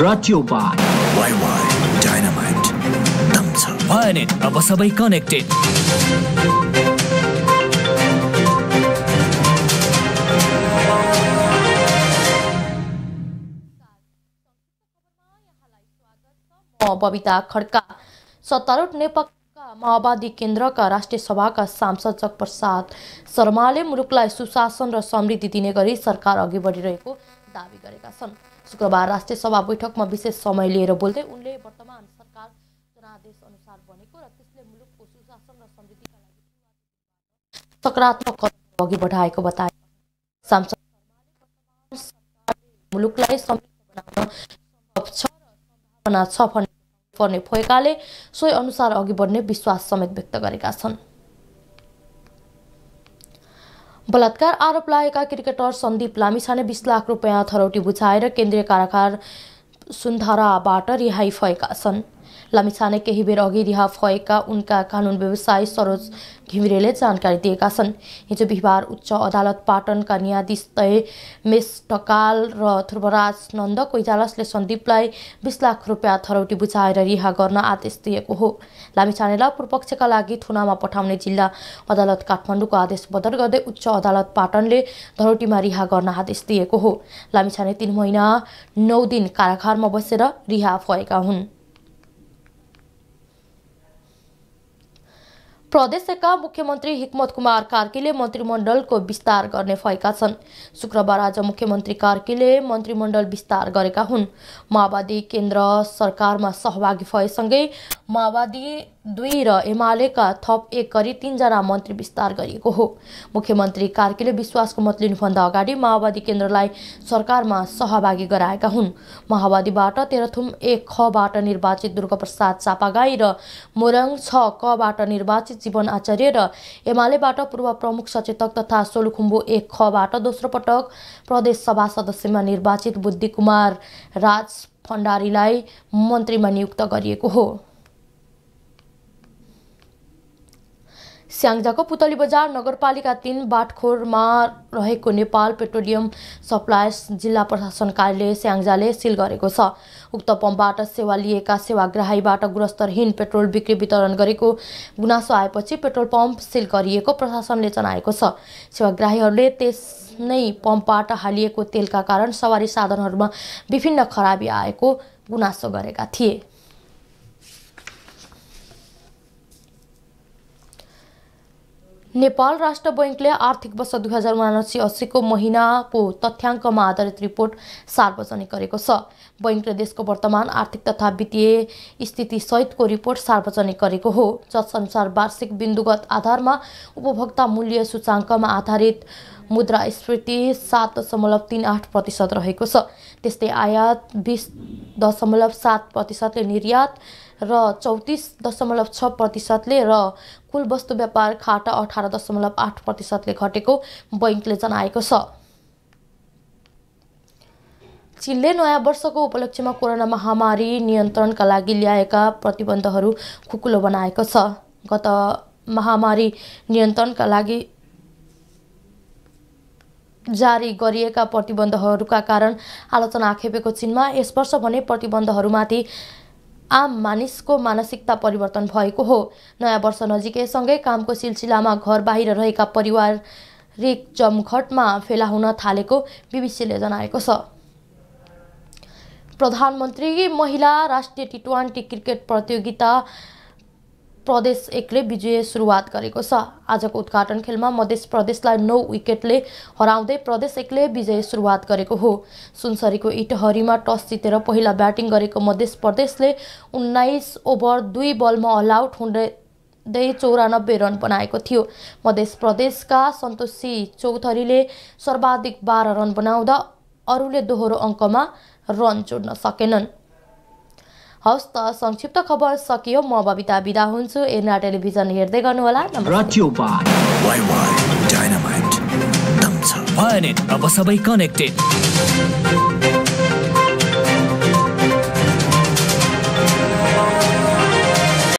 brought to you by YY Dynamite. Violet, अब सबै connected पविता Khadka सत्तारूढ नेपा माओवादी केन्द्रका राष्ट्रिय सभाका सांसद जगप्रसाद शर्माले मुलुकलाई सुशासन र समृद्धि दिने गरी सरकार अघि बढिरहेको दावी गरेका छन् शुक्रबार राष्ट्रिय सभा बैठकमा विशेष समय लिएर बोल्दै उनले वर्तमान सरकार जनादेश अनुसार बनेको र त्यसले मुलुकको सुशासन र समृद्धिका लागि सकारात्मक अघि बढाएको बताए सांसद शर्माले मुलुकलाई समृद्ध बनाउन सम्भव छ र सम्भावना छ भन्ने पर्ने भएकाले सोही अनुसार अघि बढ्ने विश्वास समेत व्यक्त गरेका छन् बलात्कार आरोप लागेका क्रिकेटर सन्दीप लामिछाने बिस लाख रुपियाँ थरौटी बुझाएर केन्द्रीय कारागार सुन्धाराबाट रिहाई भएका छन् लामिछाने केही बेर अघि रिहा भएका उनका कानुन व्यवसायी सरोज घिमिरेले जानकारी दिएका छन् हिजो बिहिबार उच्च अदालत पाटनका न्यायाधीश तय मेष ढकाल र ध्रुवराज नन्द कोइजालासले सन्दीपलाई बिस लाख रुपियाँ थरौटी बुझाएर रिहा गर्न आदेश दिएको हो लामिछानेलाई पूर्वपक्षका लागि थुनामा पठाउने जिल्ला अदालत काठमाडौँको आदेश बदर गर्दै उच्च अदालत पाटनले धरौटीमा रिहा गर्न आदेश दिएको हो लामिछाने तिन महिना नौ दिन कारागारमा बसेर रिहा भएका हुन् प्रदेशका मुख्यमन्त्री हिक्मत कुमार कार्कीले मन्त्रीमण्डलको विस्तार गर्ने भएका छन् शुक्रबार आज मुख्यमन्त्री कार्कीले मन्त्रीमण्डल विस्तार गरेका हुन् माओवादी केन्द्र सरकारमा सहभागी भएसँगै माओवादी दुई र एमालेका थप एक गरी तिनजना मन्त्री विस्तार गरिएको हो मुख्यमन्त्री कार्कीले विश्वासको मत लिनुभन्दा अगाडि माओवादी केन्द्रलाई सरकारमा सहभागी गराएका हुन् माओवादीबाट तेह्रथुम एक खबाट निर्वाचित दुर्गाप्रसाद चापागाई र मोरङ छ कबाट निर्वाचित जीवन आचार्य र एमालेबाट पूर्व प्रमुख सचेतक तथा सोलुखुम्बु एक खबाट दोस्रो पटक प्रदेश सभा सदस्यमा निर्वाचित बुद्धि कुमार राज भण्डारीलाई मन्त्रीमा नियुक्त गरिएको हो स्याङ्जाको पुतली बजार नगरपालिका तिन बाटखोरमा रहेको नेपाल पेट्रोलियम सप्लायर्स जिल्ला प्रशासन कार्यालय स्याङ्जाले सिल गरेको छ उक्त पम्पबाट सेवा लिएका सेवाग्राहीबाट गुणस्तरहीन पेट्रोल बिक्री वितरण गरेको गुनासो आएपछि पेट्रोल पम्प सिल गरिएको प्रशासनले जनाएको छ सेवाग्राहीहरूले त्यस नै पम्पबाट हालिएको तेलका कारण सवारी साधनहरूमा विभिन्न खराबी आएको गुनासो गरेका थिए नेपाल राष्ट्र बैङ्कले आर्थिक वर्ष दुई हजार उनासी अस्सीको महिनाको तथ्याङ्कमा आधारित रिपोर्ट सार्वजनिक गरेको छ बैङ्कले देशको वर्तमान आर्थिक तथा वित्तीय स्थितिसहितको रिपोर्ट सार्वजनिक गरेको हो जसअनुसार वार्षिक बिन्दुगत आधारमा उपभोक्ता मूल्य सूचाङ्कमा आधारित मुद्रास्फीति सात दशमलव तिन आठ प्रतिशत रहेको छ त्यस्तै आयात बिस दशमलव सात प्रतिशतले निर्यात र चौतिस दशमलव छ प्रतिशतले र कुल वस्तु व्यापार खाटा अठार दशमलव आठ प्रतिशतले घटेको बैङ्कले जनाएको छ चिनले नयाँ वर्षको उपलक्ष्यमा कोरोना महामारी नियन्त्रणका लागि ल्याएका प्रतिबन्धहरू खुकुलो बनाएको छ गत महामारी नियन्त्रणका लागि जारी गरिएका प्रतिबन्धहरूका कारण आलोचना खेपेको चिनमा यस वर्ष भने प्रतिबन्धहरूमाथि आम मानिसको मानसिकता परिवर्तन भएको हो नयाँ वर्ष नजिकैसँगै कामको सिलसिलामा घर बाहिर रहेका पारिवारिक जमघटमा फेला हुन थालेको बिबिसीले जनाएको छ प्रधानमन्त्री महिला राष्ट्रिय टी ट्वेन्टी क्रिकेट प्रतियोगिता प्रदेश एकले विजय सुरुवात गरेको छ आजको उद्घाटन खेलमा मध्य प्रदेशलाई नौ विकेटले हराउँदै प्रदेश एकले विजय सुरुवात गरेको हो सुनसरीको इटहरीमा टस जितेर पहिला ब्याटिङ गरेको मध्य प्रदेशले उन्नाइस ओभर दुई बलमा आउट हुँदै चौरानब्बे रन बनाएको थियो मध्य प्रदेशका सन्तोषी चौधरीले सर्वाधिक बाह्र रन बनाउँदा अरूले दोहोरो अङ्कमा रन जोड्न सकेनन् हवस् त संक्षिप्त खबर सकियो म बबिता बिदा हुन्छु एनआर टेलिभिजन हेर्दै गर्नुहोला अब सबै कनेक्टेड